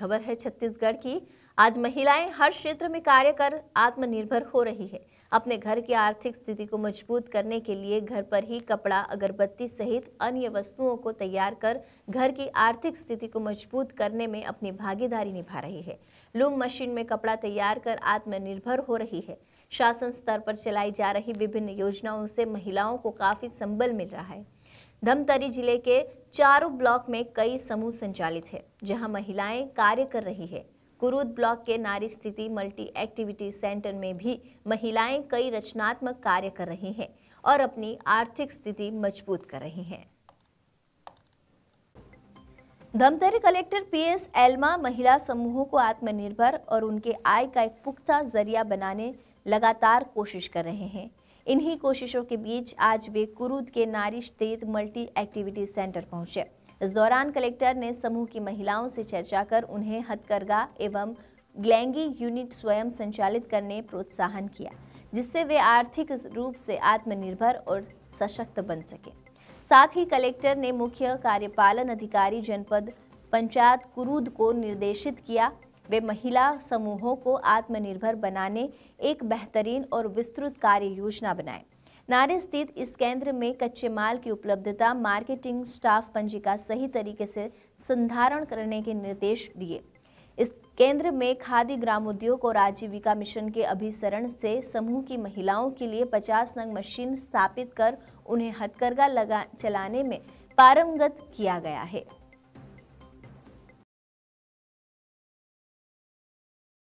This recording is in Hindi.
खबर है छत्तीसगढ़ की आज महिलाएं हर क्षेत्र में कार्य कर आत्मनिर्भर हो रही है अपने घर की आर्थिक स्थिति को मजबूत करने के लिए घर पर ही कपड़ा अगरबत्ती सहित अन्य वस्तुओं को तैयार कर घर की आर्थिक स्थिति को मजबूत करने में अपनी भागीदारी निभा रही है लूम मशीन में कपड़ा तैयार कर आत्मनिर्भर हो रही है शासन स्तर पर चलाई जा रही विभिन्न योजनाओं से महिलाओं को काफी संबल मिल रहा है धमतरी जिले के चारों ब्लॉक में कई समूह संचालित है जहां महिलाएं कार्य कर रही है कुरुद ब्लॉक के नारी स्थिति मल्टी एक्टिविटी सेंटर में भी महिलाएं कई रचनात्मक कार्य कर रही हैं और अपनी आर्थिक स्थिति मजबूत कर रही हैं धमतरी कलेक्टर पीएस एल्मा महिला समूहों को आत्मनिर्भर और उनके आय का एक पुख्ता जरिया बनाने लगातार कोशिश कर रहे हैं इन्हीं कोशिशों के बीच आज वे कुरूद के नारी स्थित मल्टी एक्टिविटी सेंटर पहुंचे इस दौरान कलेक्टर ने समूह की महिलाओं से चर्चा कर उन्हें हथकरघा एवं ग्लैंगी यूनिट स्वयं संचालित करने प्रोत्साहन किया जिससे वे आर्थिक रूप से आत्मनिर्भर और सशक्त बन सके साथ ही कलेक्टर ने मुख्य कार्यपालन अधिकारी जनपद पंचायत कुरूद को निर्देशित किया वे महिला समूहों को आत्मनिर्भर बनाने एक बेहतरीन और विस्तृत कार्य योजना बनाए नारे स्थित इस केंद्र में कच्चे माल की उपलब्धता मार्केटिंग स्टाफ पंजिका सही तरीके से संधारण करने के निर्देश दिए इस केंद्र में खादी ग्रामोद्योग और आजीविका मिशन के अभिसरण से समूह की महिलाओं के लिए 50 नंग मशीन स्थापित कर उन्हें हथकरघा लगा चलाने में पारंगत किया गया है